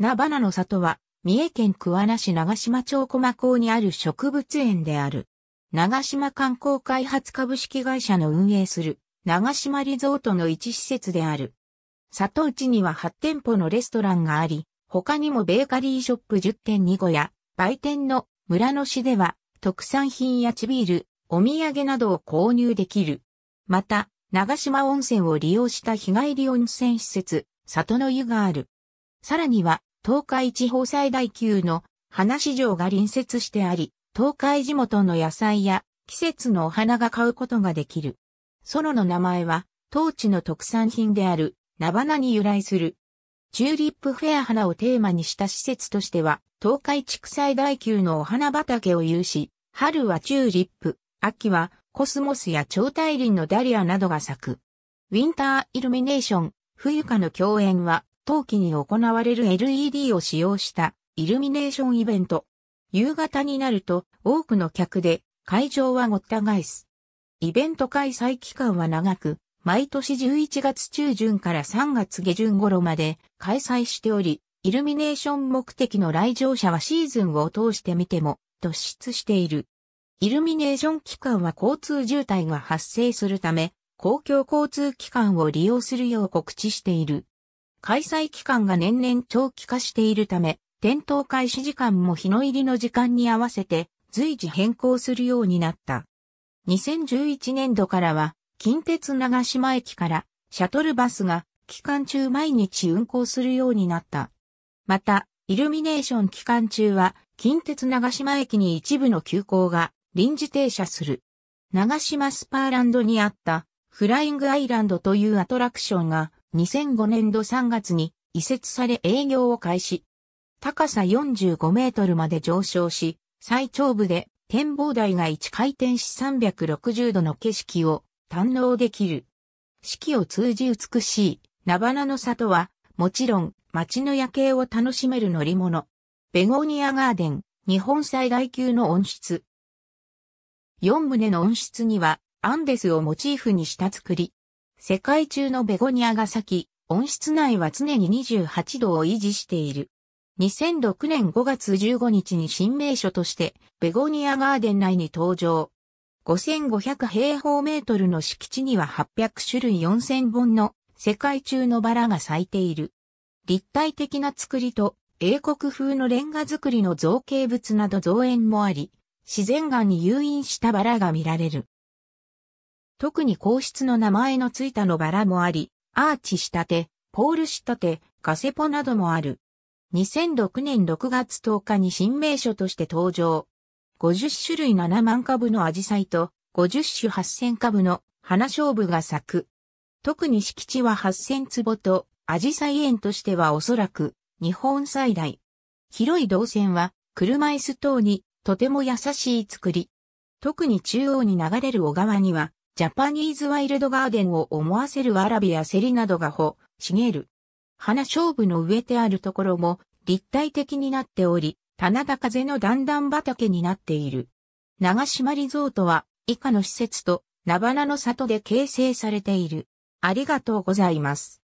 菜花の里は、三重県桑名市長島町駒港にある植物園である。長島観光開発株式会社の運営する、長島リゾートの一施設である。里内には8店舗のレストランがあり、他にもベーカリーショップ10.2号や、売店の村野市では、特産品や地ビール、お土産などを購入できる。また、長島温泉を利用した日帰り温泉施設、里の湯がある。さらには、東海地方最大級の花市場が隣接してあり、東海地元の野菜や季節のお花が買うことができる。ソロの名前は、当地の特産品である、菜花に由来する。チューリップフェア花をテーマにした施設としては、東海地区最大級のお花畑を有し、春はチューリップ、秋はコスモスや超大林のダリアなどが咲く。ウィンターイルミネーション、冬花の共演は、冬季に行われる LED を使用したイルミネーションイベント。夕方になると多くの客で会場はごった返す。イベント開催期間は長く、毎年11月中旬から3月下旬頃まで開催しており、イルミネーション目的の来場者はシーズンを通してみても突出している。イルミネーション期間は交通渋滞が発生するため、公共交通機関を利用するよう告知している。開催期間が年々長期化しているため、点灯開始時間も日の入りの時間に合わせて随時変更するようになった。2011年度からは、近鉄長島駅からシャトルバスが期間中毎日運行するようになった。また、イルミネーション期間中は、近鉄長島駅に一部の急行が臨時停車する。長島スパーランドにあったフライングアイランドというアトラクションが2005年度3月に移設され営業を開始。高さ45メートルまで上昇し、最長部で展望台が1回転し360度の景色を堪能できる。四季を通じ美しい、ナバナの里は、もちろん街の夜景を楽しめる乗り物。ベゴニアガーデン、日本最大級の温室。4棟の温室には、アンデスをモチーフにした作り、世界中のベゴニアが咲き、温室内は常に28度を維持している。2006年5月15日に新名所として、ベゴニアガーデン内に登場。5500平方メートルの敷地には800種類4000本の世界中のバラが咲いている。立体的な作りと英国風のレンガ作りの造形物など造園もあり、自然岩に誘引したバラが見られる。特に皇室の名前のついたのバラもあり、アーチしたて、ポールしたて、ガセポなどもある。2006年6月10日に新名所として登場。50種類7万株のアジサイと、50種8000株の花勝負が咲く。特に敷地は8000坪と、アジサイ園としてはおそらく、日本最大。広い動線は、車椅子等に、とても優しい作り。特に中央に流れる小川には、ジャパニーズワイルドガーデンを思わせるワラビやセリなどがほ、茂る。花勝負の植えてあるところも立体的になっており、棚田風の段々畑になっている。長島リゾートは以下の施設と、ナバナの里で形成されている。ありがとうございます。